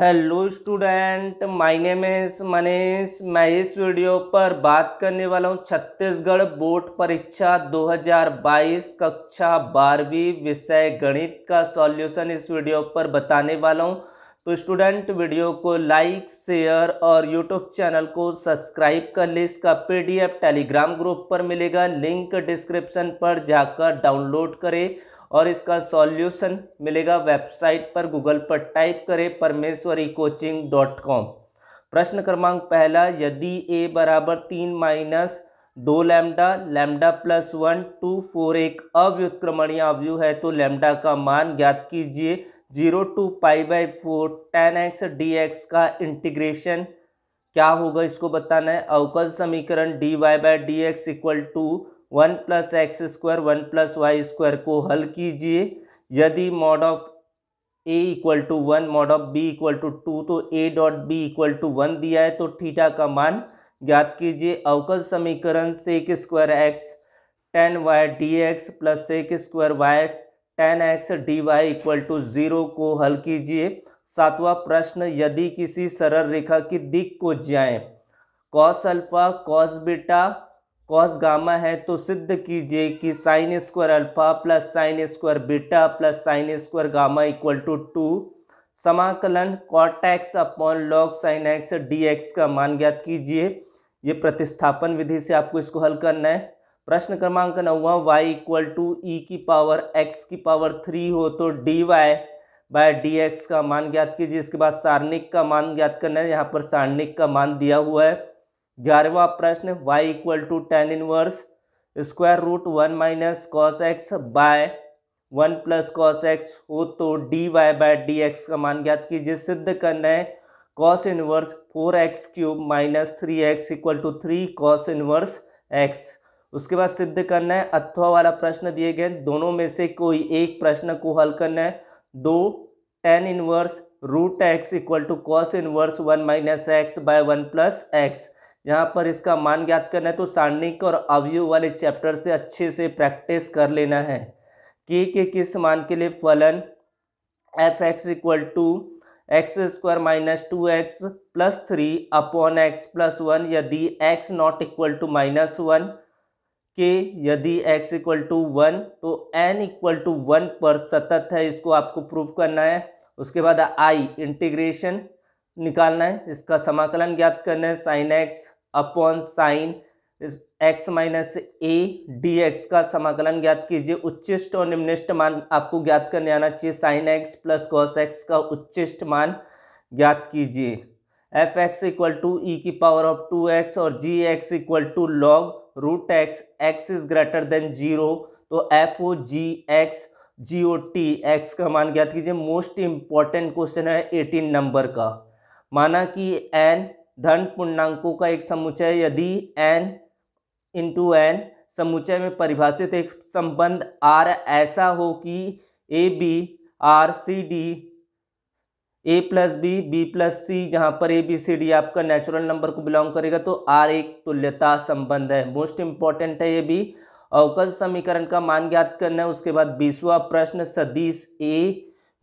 hello student my name is Manish मैं इस video पर बात करने वाला हूँ छत्तीसगढ़ बोर्ड परीक्षा 2022 कक्षा बारहवीं विषय गणित का सॉल्यूशन इस वीडियो पर बताने वाला हूँ तो स्टूडेंट वीडियो को लाइक शेयर और यूट्यूब चैनल को सब्सक्राइब कर ले इसका पीडीएफ टेलीग्राम ग्रुप पर मिलेगा लिंक डिस्क्रिप्शन पर जाकर डाउनलोड करें और इसका सॉल्यूशन मिलेगा वेबसाइट पर गूगल पर टाइप करें परमेश्वरी कोचिंग डॉट कॉम प्रश्न क्रमांक पहला यदि ए बराबर तीन माइनस दो lambda lambda plus one two four एक अव्युत्क्रमणीय अवयु है तो लैमडा का मान ज्ञात कीजिए zero two pi by four tan x d x का इंटीग्रेशन क्या होगा इसको बताना है अवकल समीकरण d y by d x equal to one plus x square one plus y square को हल कीजिए यदि mod of a equal to one mod of b equal to two तो a dot b equal to one दिया है तो theta का मान ज्ञात कीजिए अवकल समीकरण से एक square x tan y d x plus एक square y tan x d y equal to zero को हल कीजिए सातवां प्रश्न यदि किसी सरल रेखा की दिक को जाए cos alpha cos beta cos gamma है तो सिद्ध कीजिए कि sine square alpha plus sine square beta plus sine square gamma equal to two समाकलन cot x upon log sine x d x का मान ज्ञात कीजिए ये प्रतिस्थापन विधि से आपको इसको हल करना है प्रश्न क्रमांक नौवा y equal to e e की पावर एक्स की पावर थ्री हो तो d y by d x का मान ज्ञात कीजिए इसके बाद सारणिक का मान ज्ञात करना है यहाँ पर सारणिक का मान दिया हुआ है ग्यारहवा प्रश्न y equal to tan inverse square root one minus cos x by one plus cos x हो तो d y by d x का मान ज्ञात कीजिए सिद्ध करना है cos inverse four x cube minus three x equal to three cos inverse x उसके बाद सिद्ध करना है अथवा वाला प्रश्न दिए गए दोनों में से कोई एक प्रश्न को हल करना है दो tan inverse root x equal to cos inverse one minus x by one plus x यहाँ पर इसका मान ज्ञात करना है तो सारणिक और अवयु वाले चैप्टर से अच्छे से प्रैक्टिस कर लेना है के के किस मान के लिए फलन f x equal to x square minus two x plus three upon x plus one यदि x not equal to minus one के यदि एक्स इक्वल टू वन तो एन इक्वल टू वन पर सतत है इसको आपको प्रूव करना है उसके बाद आई इंटीग्रेशन निकालना है इसका समाकलन ज्ञात करना है sine x upon sine x minus a d x का समाकलन ज्ञात कीजिए उच्चिष्ट और निम्निष्ट मान आपको ज्ञात करने आना चाहिए sine x plus cos x का उच्चिष्ट मान ज्ञात कीजिए f x equal to e की पावर ऑफ टू एक्स और g x equal to log root x x is greater than zero तो f o g x g o t x का मान ज्ञात कीजिए मोस्ट इंपॉर्टेंट क्वेश्चन है eighteen number का माना कि एन धन पूर्णांकों का एक समुच्चय यदि एन इंटू एन समुच्चय में परिभाषित एक संबंध आर ऐसा हो कि a b R c d a plus b b plus c जहाँ पर ए बी सी डी आपका नेचुरल नंबर को बिलोंग करेगा तो आर एक तुल्यता संबंध है मोस्ट इंपॉर्टेंट है ये भी अवकल समीकरण का मान ज्ञात करना है उसके बाद बीसवा प्रश्न सदीश ए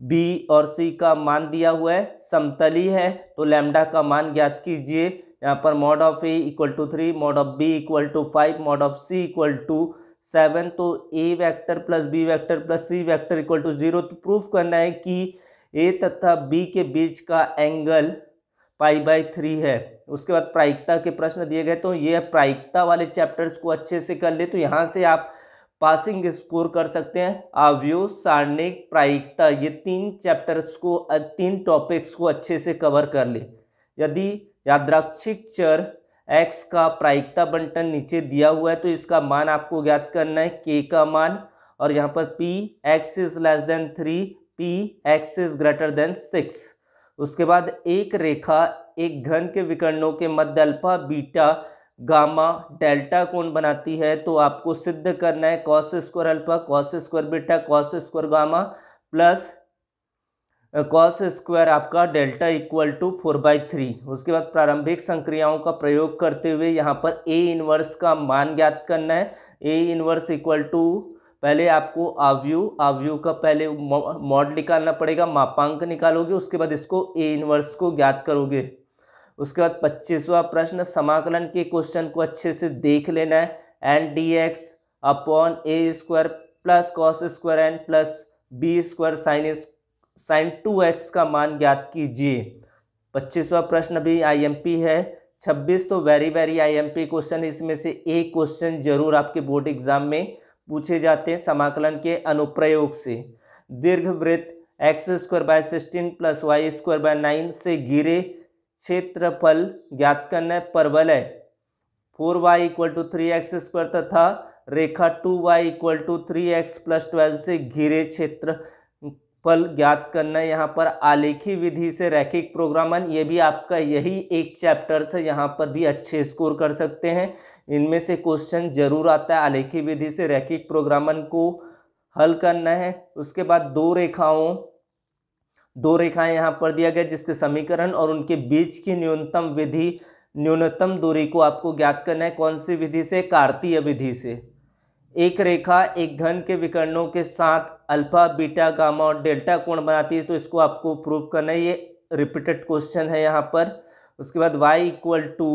बी और सी का मान दिया हुआ है समतली है तो लैम्डा का मान ज्ञात कीजिए यहाँ पर mod of a equal to three mod of b equal to five mod of c equal to seven तो a vector plus b vector plus c vector equal to zero तो प्रूफ करना है कि ए तथा बी के बीच का angle pi by three है उसके बाद प्रायिकता के प्रश्न दिए गए तो ये प्रायिकता वाले चैप्टर्स को अच्छे से कर ले तो यहाँ से आप पासिंग स्कोर कर सकते हैं आव्यू सारणिक प्रायिकता ये तीन चैप्टर्स को तीन टॉपिक्स को अच्छे से कवर कर ले यदि यादराक्षिक चर एक्स का प्रायिकता बंटन नीचे दिया हुआ है तो इसका मान आपको ज्ञात करना है के का मान और यहाँ पर p x is less than three p x is greater than six उसके बाद एक रेखा एक घन के विकर्णों के मध्य अल्फा बीटा गामा डेल्टा कौन बनाती है तो आपको सिद्ध करना है cos square alpha cos square beta cos square gamma plus cos square आपका delta equal to four by three उसके बाद प्रारंभिक संक्रियाओं का प्रयोग करते हुए यहाँ पर ए इनवर्स का मान ज्ञात करना है ए इनवर्स इक्वल टू पहले आपको आवयू आवयू का पहले मॉड निकालना पड़ेगा मापांक निकालोगे उसके बाद इसको ए इनवर्स को ज्ञात करोगे उसके बाद पच्चीसवा प्रश्न समाकलन के क्वेश्चन को अच्छे से देख लेना है n d x upon a square plus cos square n plus b square sine sine two x का मान ज्ञात कीजिए पच्चीसवा प्रश्न भी आईएमपी है छब्बीस तो वेरी वेरी आईएमपी क्वेश्चन इसमें से एक क्वेश्चन जरूर आपके बोर्ड एग्जाम में पूछे जाते हैं समाकलन के अनुप्रयोग से दीर्घ वृत्त x square by sixteen plus y square by nine से गिरे क्षेत्रफल ज्ञात करना है है four y equal to three x square तथा रेखा two y equal to three x plus twelve से घिरे क्षेत्र फल ज्ञात करना है यहाँ पर आलेखी विधि से रैखिक प्रोग्रामन ये भी आपका यही एक चैप्टर से यहाँ पर भी अच्छे स्कोर कर सकते हैं इनमें से क्वेश्चन जरूर आता है आलेखी विधि से रैखिक प्रोग्रामन को हल करना है उसके बाद दो रेखाओं दो रेखाएं यहाँ पर दिया गया जिसके समीकरण और उनके बीच की न्यूनतम विधि न्यूनतम दूरी को आपको ज्ञात करना है कौन सी विधि से कार्तीय विधि से एक रेखा एक घन के विकर्णों के साथ अल्फा बीटा गामा और डेल्टा कोण बनाती है तो इसको आपको प्रूव करना है ये रिपीटेड क्वेश्चन है यहाँ पर उसके बाद y equal to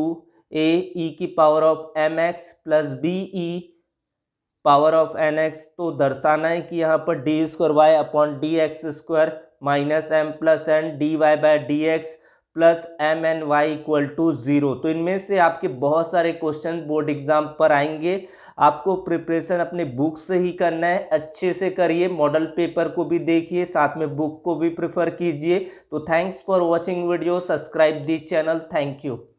a e की power of m x plus b e power of n x तो दर्शाना है कि यहाँ पर d square y upon d x square minus m plus n d y by d x plus m n y equal to zero तो इनमें से आपके बहुत सारे क्वेश्चन बोर्ड एग्जाम पर आएंगे आपको प्रिपरेशन अपने बुक से ही करना है अच्छे से करिए मॉडल पेपर को भी देखिए साथ में बुक को भी प्रेफर कीजिए तो thanks for watching video subscribe the channel thank you